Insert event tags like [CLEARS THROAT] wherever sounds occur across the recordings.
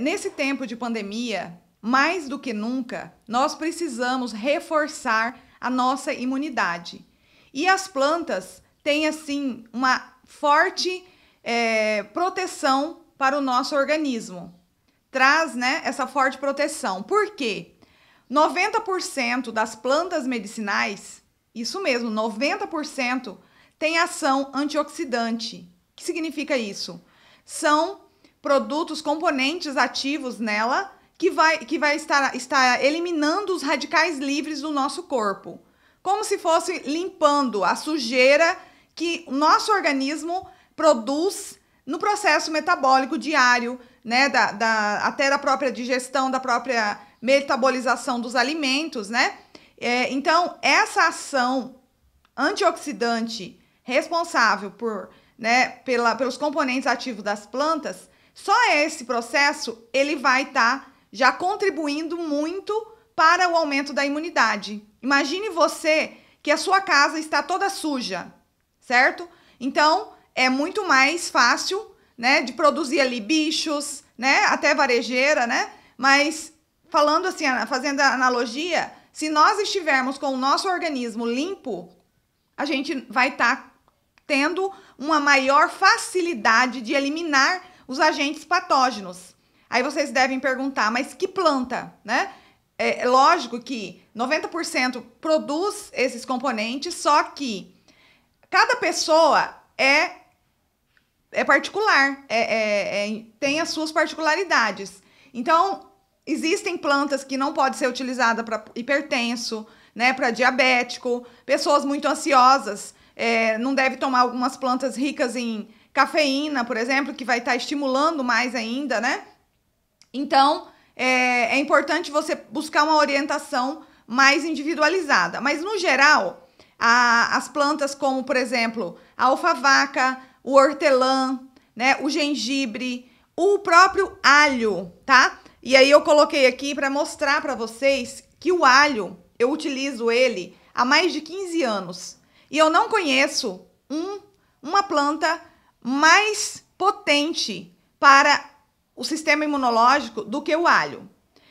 Nesse tempo de pandemia, mais do que nunca, nós precisamos reforçar a nossa imunidade. E as plantas têm, assim, uma forte é, proteção para o nosso organismo. Traz né, essa forte proteção. Por quê? 90% das plantas medicinais, isso mesmo, 90% tem ação antioxidante. O que significa isso? São produtos, componentes ativos nela que vai, que vai estar, estar eliminando os radicais livres do nosso corpo. Como se fosse limpando a sujeira que o nosso organismo produz no processo metabólico diário, né? Da, da, até da própria digestão, da própria metabolização dos alimentos, né? É, então, essa ação antioxidante responsável por, né, pela, pelos componentes ativos das plantas só esse processo ele vai estar tá já contribuindo muito para o aumento da imunidade. Imagine você que a sua casa está toda suja, certo? Então é muito mais fácil, né, de produzir ali bichos, né, até varejeira, né? Mas falando assim, fazendo a analogia, se nós estivermos com o nosso organismo limpo, a gente vai estar tá tendo uma maior facilidade de eliminar os agentes patógenos. Aí vocês devem perguntar, mas que planta, né? É, é lógico que 90% produz esses componentes, só que cada pessoa é, é particular, é, é, é, tem as suas particularidades. Então, existem plantas que não pode ser utilizada para hipertenso, né, para diabético, pessoas muito ansiosas é, não deve tomar algumas plantas ricas em cafeína, por exemplo, que vai estar tá estimulando mais ainda, né? Então, é, é importante você buscar uma orientação mais individualizada. Mas, no geral, a, as plantas como, por exemplo, a alfavaca, o hortelã, né, o gengibre, o próprio alho, tá? E aí eu coloquei aqui para mostrar para vocês que o alho, eu utilizo ele há mais de 15 anos. E eu não conheço um, uma planta mais potente para o sistema imunológico do que o alho.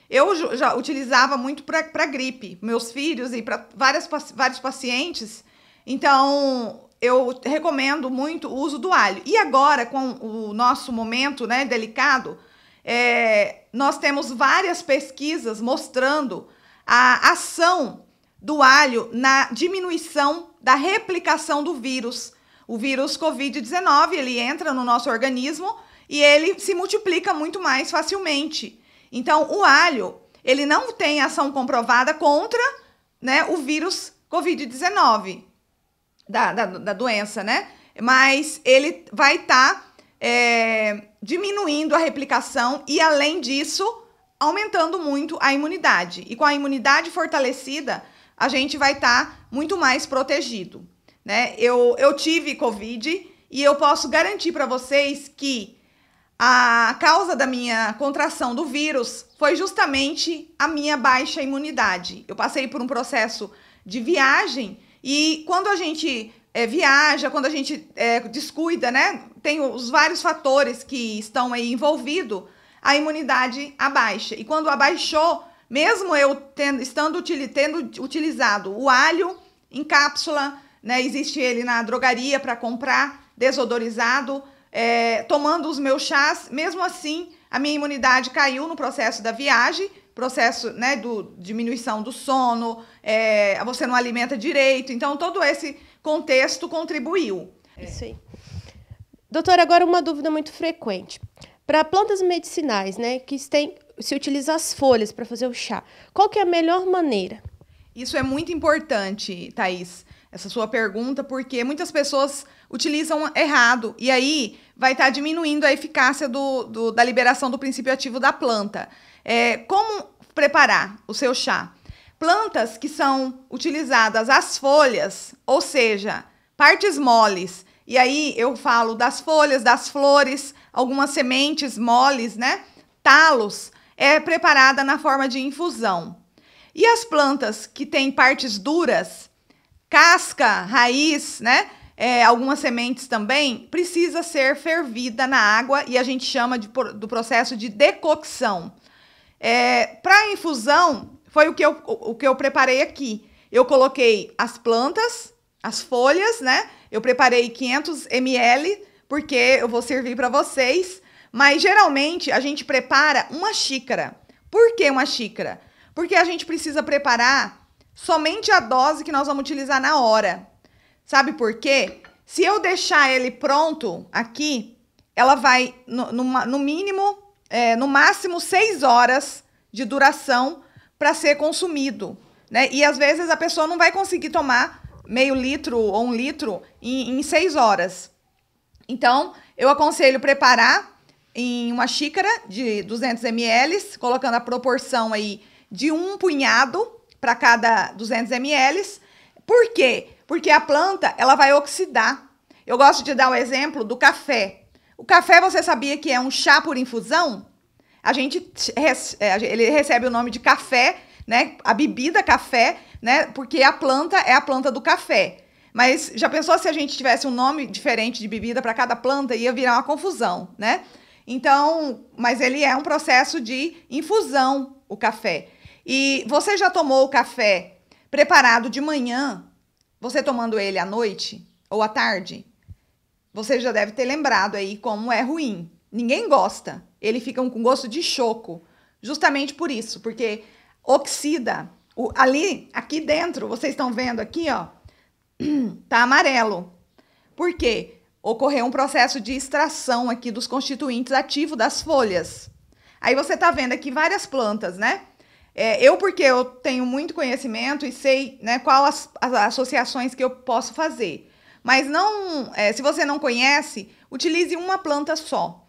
Eu já utilizava muito para gripe, meus filhos e para vários pacientes. Então, eu recomendo muito o uso do alho. E agora, com o nosso momento né, delicado, é, nós temos várias pesquisas mostrando a ação do alho na diminuição da replicação do vírus o vírus COVID-19, ele entra no nosso organismo e ele se multiplica muito mais facilmente. Então, o alho, ele não tem ação comprovada contra né, o vírus Covid-19, da, da, da, doença, né? Mas ele vai estar tá, é, diminuindo a replicação e, além disso, aumentando muito a imunidade. E com a imunidade fortalecida, a gente vai estar tá muito mais protegido né? Eu, eu tive Covid e eu posso garantir para vocês que a causa da minha contração do vírus foi justamente a minha baixa imunidade. Eu passei por um processo de viagem e quando a gente é, viaja, quando a gente é, descuida, né? Tem os vários fatores que estão aí envolvidos, a imunidade abaixa. E quando abaixou, mesmo eu tendo, estando tendo utilizado o alho em cápsula, né? Existe ele na drogaria para comprar, desodorizado, é, tomando os meus chás. Mesmo assim, a minha imunidade caiu no processo da viagem, processo né, do diminuição do sono, é, você não alimenta direito. Então, todo esse contexto contribuiu. É. Isso aí. Doutora, agora uma dúvida muito frequente. Para plantas medicinais, né, que tem, se utiliza as folhas para fazer o chá, qual que é a melhor maneira? Isso é muito importante, Thaís essa sua pergunta, porque muitas pessoas utilizam errado. E aí vai estar tá diminuindo a eficácia do, do, da liberação do princípio ativo da planta. É, como preparar o seu chá? Plantas que são utilizadas as folhas, ou seja, partes moles. E aí eu falo das folhas, das flores, algumas sementes moles, né? Talos, é preparada na forma de infusão. E as plantas que têm partes duras, casca, raiz, né? É, algumas sementes também, precisa ser fervida na água e a gente chama de, do processo de decocção. É, Para infusão, foi o que, eu, o que eu preparei aqui. Eu coloquei as plantas, as folhas, né? Eu preparei 500 ml, porque eu vou servir para vocês. Mas geralmente a gente prepara uma xícara. Por que uma xícara? Porque a gente precisa preparar somente a dose que nós vamos utilizar na hora. Sabe por quê? Se eu deixar ele pronto aqui, ela vai, no, no, no mínimo, é, no máximo, seis horas de duração para ser consumido. Né? E às vezes a pessoa não vai conseguir tomar meio litro ou um litro em, em seis horas. Então, eu aconselho preparar em uma xícara de 200 ml, colocando a proporção aí de um punhado para cada 200 ml. Por quê? Porque a planta ela vai oxidar. Eu gosto de dar o exemplo do café. O café, você sabia que é um chá por infusão? A gente é, ele recebe o nome de café, né? A bebida café, né? Porque a planta é a planta do café. Mas já pensou se a gente tivesse um nome diferente de bebida para cada planta ia virar uma confusão, né? Então, mas ele é um processo de infusão, o café. E você já tomou o café preparado de manhã? Você tomando ele à noite ou à tarde? Você já deve ter lembrado aí como é ruim. Ninguém gosta. Ele fica com gosto de choco. Justamente por isso, porque oxida. O, ali, aqui dentro, vocês estão vendo aqui, ó, [CLEARS THROAT] tá amarelo. Por quê? Ocorreu um processo de extração aqui dos constituintes ativos das folhas. Aí você tá vendo aqui várias plantas, né? É, eu, porque eu tenho muito conhecimento e sei né, qual as, as associações que eu posso fazer. Mas não, é, se você não conhece, utilize uma planta só.